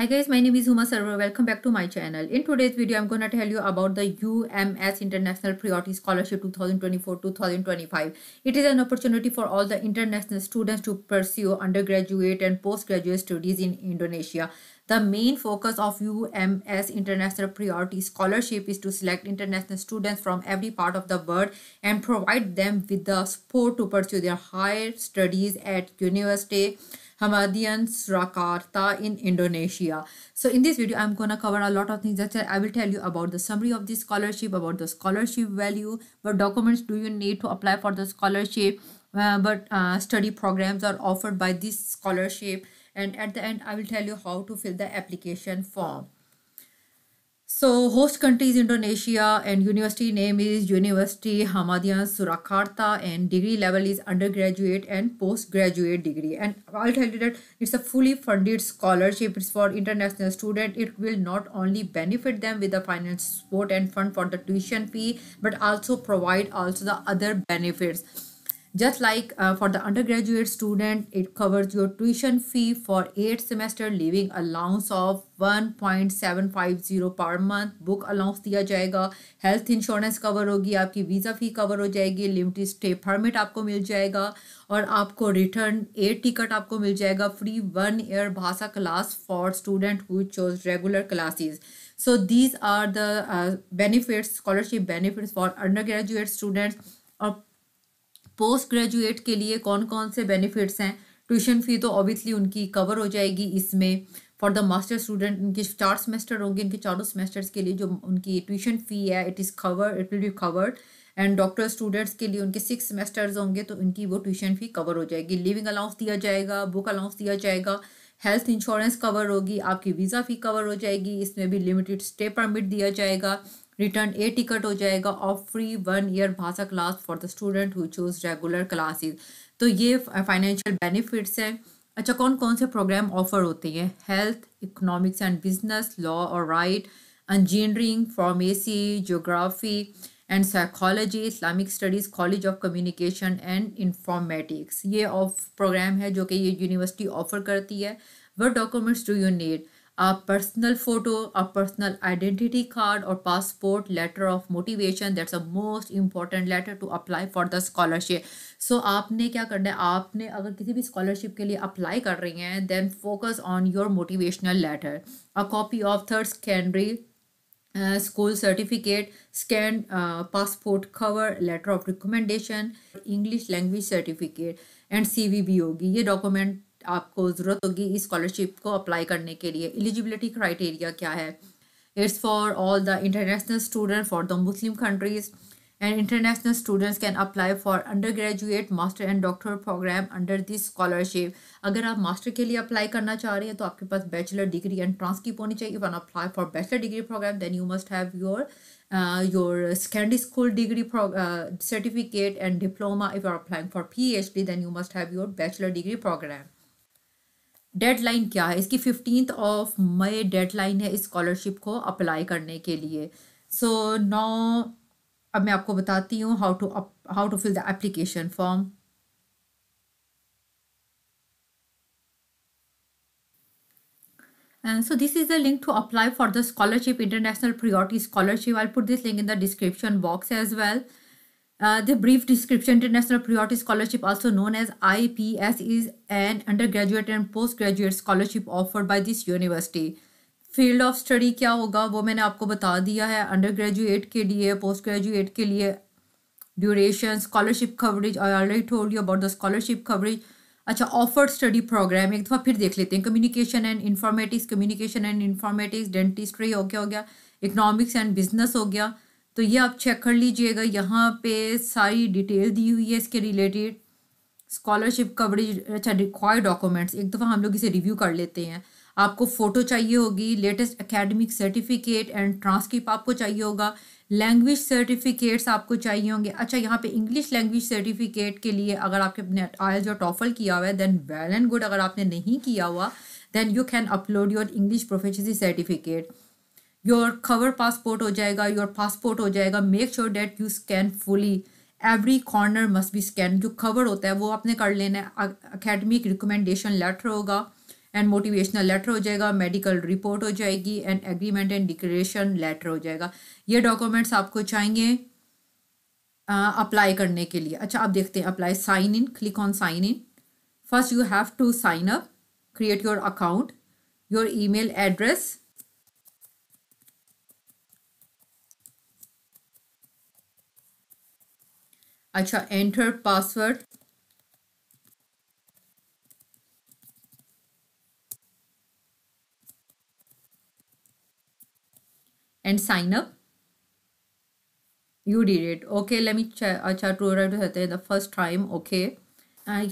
Hi guys, my name is Huma Sarwar. Welcome back to my channel. In today's video, I'm going to tell you about the UMS International Priority Scholarship 2024-2025. It is an opportunity for all the international students to pursue undergraduate and postgraduate studies in Indonesia. The main focus of UMS International Priority Scholarship is to select international students from every part of the world and provide them with the support to pursue their higher studies at university Hamadians Rakarta in Indonesia. So in this video, I'm gonna cover a lot of things that I will tell you about the summary of the scholarship, about the scholarship value, what documents do you need to apply for the scholarship, uh, but uh, study programs are offered by this scholarship. And at the end, I will tell you how to fill the application form. So host country is Indonesia and university name is University Hamadiyah Surakarta and degree level is undergraduate and postgraduate degree. And I'll tell you that it's a fully funded scholarship. It's for international student. It will not only benefit them with the finance support and fund for the tuition fee, but also provide also the other benefits just like uh, for the undergraduate student, it covers your tuition fee for 8 semester, leaving allowance of 1.750 per month. Book allowance दिया जाएगा health insurance cover होगी आपकी visa fee cover हो जाएगी limited stay permit आपको मिल जाएगा और आपको रिटर्न एयर टिकट आपको मिल जाएगा free one year भाषा class for student who chose regular classes. so these are the uh, benefits scholarship benefits for undergraduate students or postgraduate के लिए कौन कौन से बेनिफिट्स हैं ट्यूशन फ़ी तो ऑब्वियसली उनकी कवर हो जाएगी इसमें फॉर द मास्टर स्टूडेंट उनके चार सेमेस्टर होंगे इनके चारों सेमेस्टर्स के लिए जो उनकी ट्यूशन फ़ी है it is cover it will be covered and doctor students के लिए उनके सिक्स सेमेस्टर्स होंगे तो उनकी वो ट्यूशन फ़ी कवर हो जाएगी लिविंग अलाउंस दिया जाएगा बुक अलाउंस दिया जाएगा हेल्थ इंश्योरेंस कवर होगी आपकी वीज़ा फ़ी कवर हो जाएगी इसमें भी लिमिटेड स्टे परमिट दिया जाएगा रिटर्न ए टिकट हो जाएगा ऑफ फ्री वन ईयर भाषा class for the student who choose regular classes तो ये फाइनेंशियल बेनिफिट्स हैं अच्छा कौन कौन से प्रोग्राम ऑफर होते हैं health economics and business law और right engineering pharmacy geography and psychology Islamic studies college of communication and informatics ये ऑफ प्रोग्राम है जो कि ये यूनिवर्सिटी ऑफर करती है what documents do you need आप पर्सनल फोटो आप पर्सनल आइडेंटिटी कार्ड और passport letter of motivation that's a most important letter to apply for the scholarship so आपने क्या करना है आपने अगर किसी भी स्कॉलरशिप के लिए अप्लाई कर रही हैं then focus on your motivational letter a copy of third secondary school certificate scan passport cover letter of recommendation English language certificate and C V भी होगी ये डॉक्यूमेंट आपको ज़रूरत होगी इस स्कॉलरशिप को अप्लाई करने के लिए एलिजिबिलिटी क्राइटेरिया क्या है it's for all the international student for the Muslim countries and international students can apply for undergraduate master and doctor program under this scholarship अगर आप मास्टर के लिए अप्लाई करना चाह रहे हैं तो आपके पास बैचलर डिग्री एंड ट्रांसक्रिप होनी चाहिए when apply for bachelor degree program then you must have your your secondary school degree certificate and diploma if are applying for P H D then you must have your bachelor degree program deadline क्या है इसकी fifteen of May deadline है scholarship को apply करने के लिए सो so, नौ अब मैं आपको बताती हूँ how to how to fill the application form And so this is the link to apply for the scholarship, International Priority Scholarship. I'll put this link in the description box as well. Uh, the brief description International Priority Scholarship, also known as IPS, is an undergraduate and postgraduate scholarship offered by this university. Field of study क्या होगा वो मैंने आपको बता दिया है under graduate के लिए पोस्ट ग्रेजुएट के लिए duration scholarship coverage I already told you about the scholarship coverage अच्छा ऑफर्ड स्टडी प्रोग्राम एक दफ़ा फिर देख लेते हैं communication and informatics communication and informatics dentistry हो गया हो गया इकनॉमिक्स एंड बिजनेस हो गया तो ये आप चेक कर लीजिएगा यहाँ पे सारी डिटेल दी हुई है इसके रिलेटेड स्कॉलरशिप कवरेज अच्छा रिक्वायर्ड डॉक्यूमेंट्स एक दफ़ा हम लोग इसे रिव्यू कर लेते हैं आपको फ़ोटो चाहिए होगी latest academic certificate and transcript आपको चाहिए होगा लैंग्वेज सर्टिफिकेट्स आपको चाहिए होंगे अच्छा यहाँ पे इंग्लिश लैंग्वेज सर्टिफिकेट के लिए अगर आपके अपने आयल्स और टॉफल किया हुआ है देन वेल एंड गुड अगर आपने नहीं किया हुआ then you can upload your English proficiency certificate your cover passport हो जाएगा योर पासपोर्ट हो जाएगा make sure that you scan fully every corner must be scan जो कवर होता है वो आपने कर लेना है अकेडमिक रिकमेंडेशन लेटर होगा एंड मोटिवेशनल लेटर हो जाएगा मेडिकल रिपोर्ट हो जाएगी and agreement and declaration letter हो जाएगा ये डॉक्यूमेंट्स आपको चाहिए अप्लाई करने के लिए अच्छा आप देखते हैं apply sign in click on sign in first you have to sign up your account your e mail address अच्छा enter password and sign up you did it okay let me check acha true right the first time okay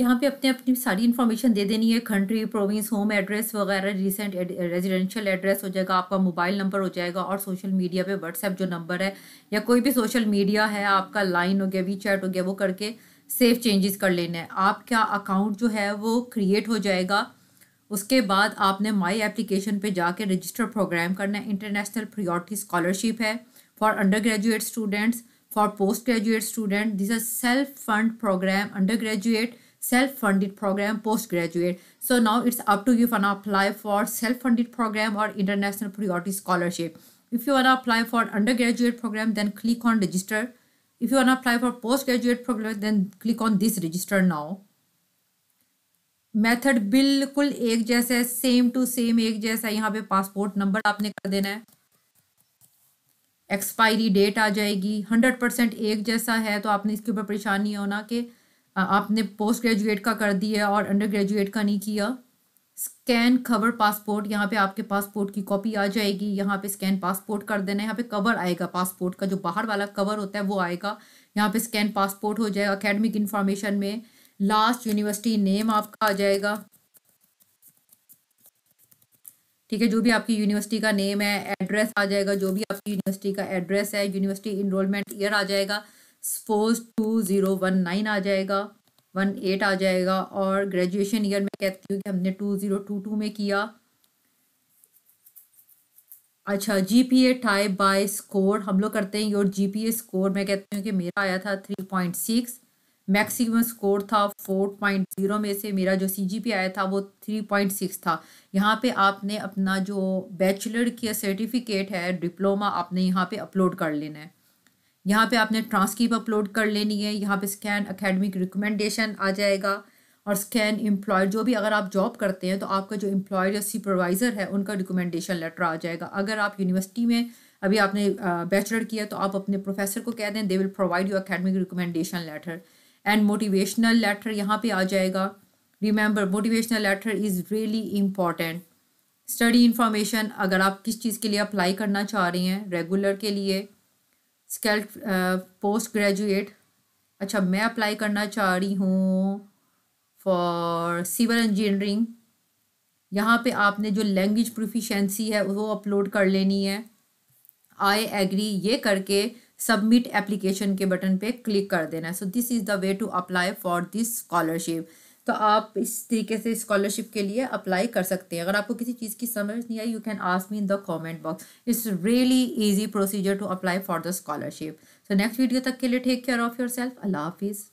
यहाँ पे अपने अपनी सारी information दे देनी है country province home address वगैरह रिसेंट रेजिडेंशियल एड्रेस हो जाएगा आपका मोबाइल नंबर हो जाएगा और सोशल मीडिया पे व्हाट्सएप जो नंबर है या कोई भी सोशल मीडिया है आपका लाइन हो गया वी चैट हो गया वो करके सेफ चेंजेस कर लेना है आपका अकाउंट जो है वो क्रिएट हो जाएगा उसके बाद आपने माई एप्लीकेशन पर जाके रजिस्टर प्रोग्राम करना है इंटरनेशनल प्रियोरिटी स्कॉलरशिप है for undergraduate students for postgraduate student this a self fund program undergraduate self-funded program post graduate so now it's up to you if you want to apply for self-funded program or international priority scholarship if you want to apply for undergraduate program then click on register if you want to apply for postgraduate program then click on this register now method बिल्कुल एक जैसा है same to same एक जैसा यहाँ पे passport number आपने कर देना है एक्सपायरी डेट आ जाएगी हंड्रेड परसेंट एक जैसा है तो आपने इसके ऊपर परेशान नहीं होना कि आपने पोस्ट ग्रेजुएट का कर दिया और अंडर ग्रेजुएट का नहीं किया स्कैन कवर पासपोर्ट यहाँ पे आपके पासपोर्ट की कॉपी आ जाएगी यहाँ पे स्कैन पासपोर्ट कर देना यहाँ पे कवर आएगा पासपोर्ट का जो बाहर वाला कवर होता है वो आएगा यहाँ पे स्कैन पासपोर्ट हो जाएगा अकेडमिक इन्फॉर्मेशन में लास्ट यूनिवर्सिटी नेम आपका आ जाएगा ठीक है जो भी आपकी यूनिवर्सिटी का नेम है एड्रेस आ जाएगा जो भी आपकी यूनिवर्सिटी का एड्रेस है यूनिवर्सिटी इनरोलमेंट ईयर आ जाएगा suppose two zero one nine आ जाएगा वन एट आ जाएगा और ग्रेजुएशन ईयर में कहती हूँ कि हमने टू ज़ीरो टू टू में किया अच्छा G P A type by score हम लोग करते हैं और जी पी ए स्कोर मैं कहती हूँ कि मेरा आया था three point six maximum score था फोर पॉइंट ज़ीरो में से मेरा जो सी जी पी आया था वो थ्री पॉइंट सिक्स था यहाँ पे आपने अपना जो बैचलर की सर्टिफिकेट है डिप्लोमा आपने यहाँ पे अपलोड कर लेना है यहाँ पे आपने ट्रांसक्रिप अपलोड कर लेनी है यहाँ पे स्कैन अकेडमिक रिकमेंडेशन आ जाएगा और स्कैन एम्प्लॉय जो भी अगर आप जॉब करते हैं तो आपका जो एम्प्लॉयर या सुपरवाइज़र है उनका रिकमेंडेशन लेटर आ जाएगा अगर आप यूनिवर्सिटी में अभी आपने बैचलर किया तो आप अपने प्रोफेसर को कह दें they will provide you academic recommendation letter and motivational letter यहाँ पे आ जाएगा remember motivational letter is really important study information अगर आप किस चीज़ के लिए अप्लाई करना चाह रही हैं रेगुलर के लिए स्केल पोस्ट ग्रेजुएट अच्छा मैं अप्लाई करना चाह रही हूँ फॉर सिविल इंजीनियरिंग यहाँ पे आपने जो लैंग्वेज प्रोफिशेंसी है वो अपलोड कर लेनी है आई एग्री ये करके सबमिट एप्लीकेशन के बटन पे क्लिक कर देना है so this is the way to apply for this scholarship तो आप इस तरीके से स्कॉलरशिप के लिए अप्लाई कर सकते हैं अगर आपको किसी चीज़ की समझ नहीं आई you can ask me in the comment box it's really easy procedure to apply for the scholarship so next video तक के लिए take care of your yourself हाफिज़